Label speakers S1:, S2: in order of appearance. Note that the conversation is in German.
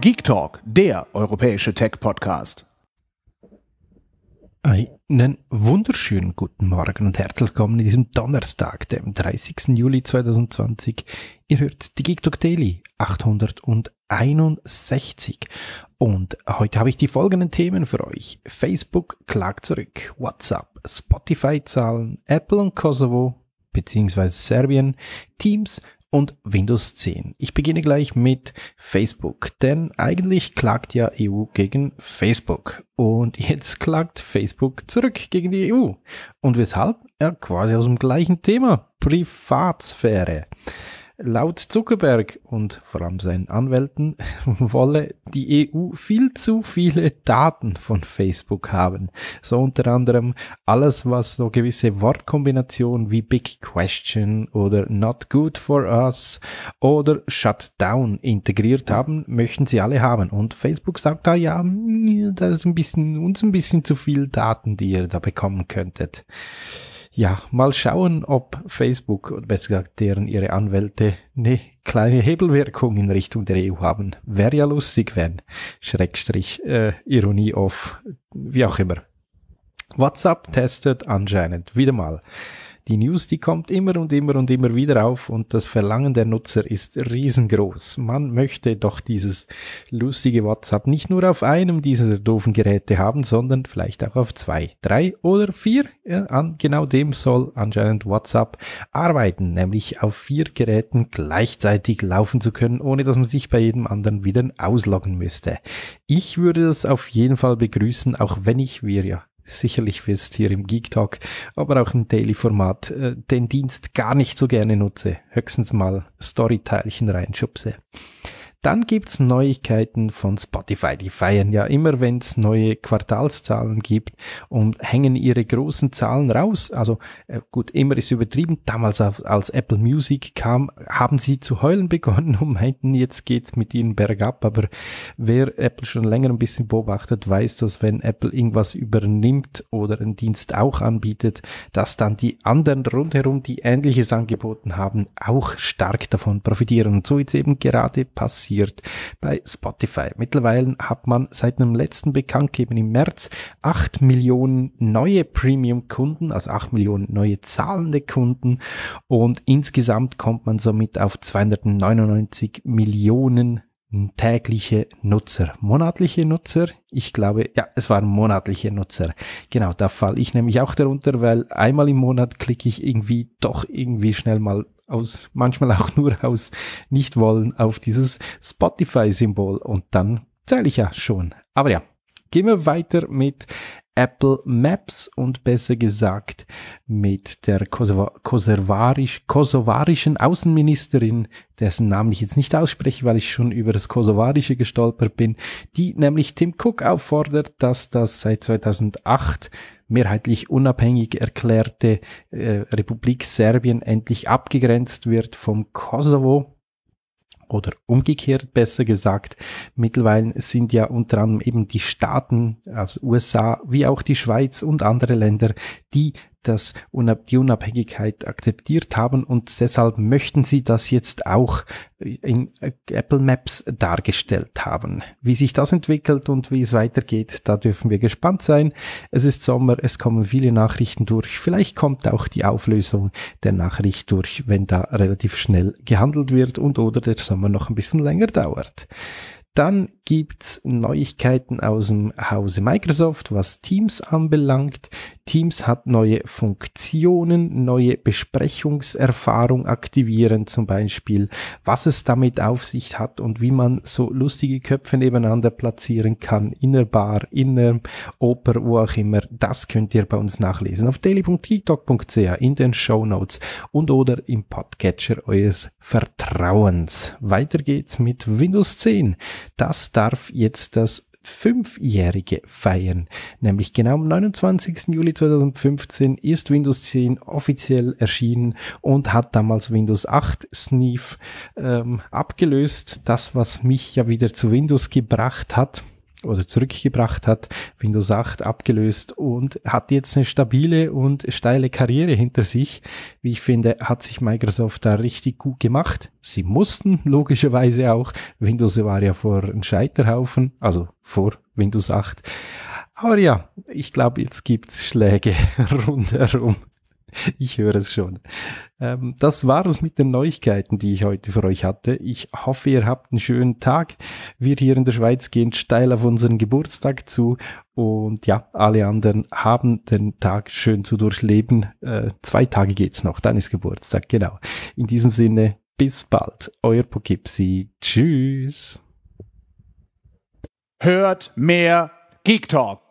S1: Geek Talk, der europäische Tech-Podcast. Einen wunderschönen guten Morgen und herzlich willkommen in diesem Donnerstag, dem 30. Juli 2020. Ihr hört die Geek Talk Daily 861. Und heute habe ich die folgenden Themen für euch. Facebook klagt zurück, WhatsApp, Spotify-Zahlen, Apple und Kosovo, beziehungsweise Serbien, Teams, und Windows 10. Ich beginne gleich mit Facebook, denn eigentlich klagt ja EU gegen Facebook und jetzt klagt Facebook zurück gegen die EU. Und weshalb? Ja, quasi aus dem gleichen Thema, Privatsphäre. Laut Zuckerberg und vor allem seinen Anwälten wolle die EU viel zu viele Daten von Facebook haben. So unter anderem alles, was so gewisse Wortkombinationen wie Big Question oder Not Good for Us oder Shutdown integriert haben, möchten sie alle haben. Und Facebook sagt da ja, das ist ein bisschen, uns ein bisschen zu viel Daten, die ihr da bekommen könntet. Ja, mal schauen, ob Facebook, oder besser gesagt deren ihre Anwälte, eine kleine Hebelwirkung in Richtung der EU haben. Wäre ja lustig, wenn. Schrägstrich, äh, Ironie auf, wie auch immer. WhatsApp testet anscheinend wieder mal die News, die kommt immer und immer und immer wieder auf und das Verlangen der Nutzer ist riesengroß. Man möchte doch dieses lustige WhatsApp nicht nur auf einem dieser doofen Geräte haben, sondern vielleicht auch auf zwei, drei oder vier. Ja, an genau dem soll anscheinend WhatsApp arbeiten, nämlich auf vier Geräten gleichzeitig laufen zu können, ohne dass man sich bei jedem anderen wieder ausloggen müsste. Ich würde das auf jeden Fall begrüßen, auch wenn ich, wir ja sicherlich wisst hier im Geek Talk, aber auch im Daily Format, äh, den Dienst gar nicht so gerne nutze. Höchstens mal Storyteilchen reinschubse. Dann gibt es Neuigkeiten von Spotify. Die feiern ja immer, wenn es neue Quartalszahlen gibt und hängen ihre großen Zahlen raus. Also äh, gut, immer ist übertrieben. Damals, als Apple Music kam, haben sie zu heulen begonnen und meinten, jetzt geht es mit ihnen bergab. Aber wer Apple schon länger ein bisschen beobachtet, weiß, dass wenn Apple irgendwas übernimmt oder einen Dienst auch anbietet, dass dann die anderen rundherum, die Ähnliches angeboten haben, auch stark davon profitieren. Und so jetzt eben gerade passiert platziert bei Spotify. Mittlerweile hat man seit einem letzten Bekanntgeben im März 8 Millionen neue Premium-Kunden, also 8 Millionen neue zahlende Kunden und insgesamt kommt man somit auf 299 Millionen tägliche Nutzer, monatliche Nutzer. Ich glaube, ja, es waren monatliche Nutzer. Genau, da falle ich nämlich auch darunter, weil einmal im Monat klicke ich irgendwie doch irgendwie schnell mal aus, manchmal auch nur aus Nichtwollen auf dieses Spotify-Symbol und dann zähle ich ja schon. Aber ja, Gehen wir weiter mit Apple Maps und besser gesagt mit der Kosovo kosovarischen Außenministerin, dessen Namen ich jetzt nicht ausspreche, weil ich schon über das Kosovarische gestolpert bin, die nämlich Tim Cook auffordert, dass das seit 2008 mehrheitlich unabhängig erklärte äh, Republik Serbien endlich abgegrenzt wird vom Kosovo oder umgekehrt besser gesagt. Mittlerweile sind ja unter anderem eben die Staaten, also USA, wie auch die Schweiz und andere Länder, die das, die Unabhängigkeit akzeptiert haben und deshalb möchten sie das jetzt auch in Apple Maps dargestellt haben. Wie sich das entwickelt und wie es weitergeht, da dürfen wir gespannt sein. Es ist Sommer, es kommen viele Nachrichten durch. Vielleicht kommt auch die Auflösung der Nachricht durch, wenn da relativ schnell gehandelt wird und oder der Sommer noch ein bisschen länger dauert. Dann gibt's Neuigkeiten aus dem Hause Microsoft, was Teams anbelangt. Teams hat neue Funktionen, neue Besprechungserfahrung aktivieren zum Beispiel, was es damit auf sich hat und wie man so lustige Köpfe nebeneinander platzieren kann, in der Bar, in der Oper, wo auch immer. Das könnt ihr bei uns nachlesen auf daily.tiktok.ch in den Show Notes und oder im Podcatcher eures Vertrauens. Weiter geht's mit Windows 10. Das darf jetzt das Fünfjährige feiern. Nämlich genau am 29. Juli 2015 ist Windows 10 offiziell erschienen und hat damals Windows 8 Sneef ähm, abgelöst. Das, was mich ja wieder zu Windows gebracht hat oder zurückgebracht hat, Windows 8 abgelöst und hat jetzt eine stabile und steile Karriere hinter sich. Wie ich finde, hat sich Microsoft da richtig gut gemacht. Sie mussten logischerweise auch. Windows war ja vor einem Scheiterhaufen, also vor Windows 8. Aber ja, ich glaube, jetzt gibt's Schläge rundherum. Ich höre es schon. Ähm, das war es mit den Neuigkeiten, die ich heute für euch hatte. Ich hoffe, ihr habt einen schönen Tag. Wir hier in der Schweiz gehen steil auf unseren Geburtstag zu. Und ja, alle anderen haben den Tag schön zu durchleben. Äh, zwei Tage geht's noch, dann ist Geburtstag, genau. In diesem Sinne, bis bald. Euer Pokipsi. Tschüss. Hört mehr Geek Talk.